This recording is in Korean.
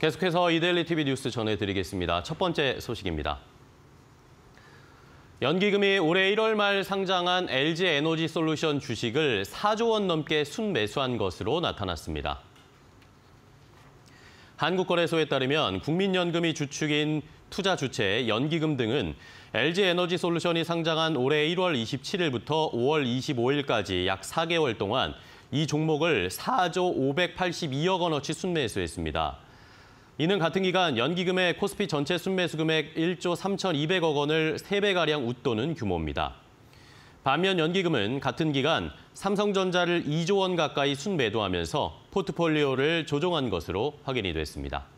계속해서 이데일리 TV 뉴스 전해드리겠습니다. 첫 번째 소식입니다. 연기금이 올해 1월 말 상장한 LG 에너지 솔루션 주식을 4조 원 넘게 순매수한 것으로 나타났습니다. 한국거래소에 따르면 국민연금이 주축인 투자 주체 연기금 등은 LG 에너지 솔루션이 상장한 올해 1월 27일부터 5월 25일까지 약 4개월 동안 이 종목을 4조 582억 원어치 순매수했습니다. 이는 같은 기간 연기금의 코스피 전체 순매수 금액 1조 3,200억 원을 3배가량 웃도는 규모입니다. 반면 연기금은 같은 기간 삼성전자를 2조 원 가까이 순매도하면서 포트폴리오를 조정한 것으로 확인이 됐습니다.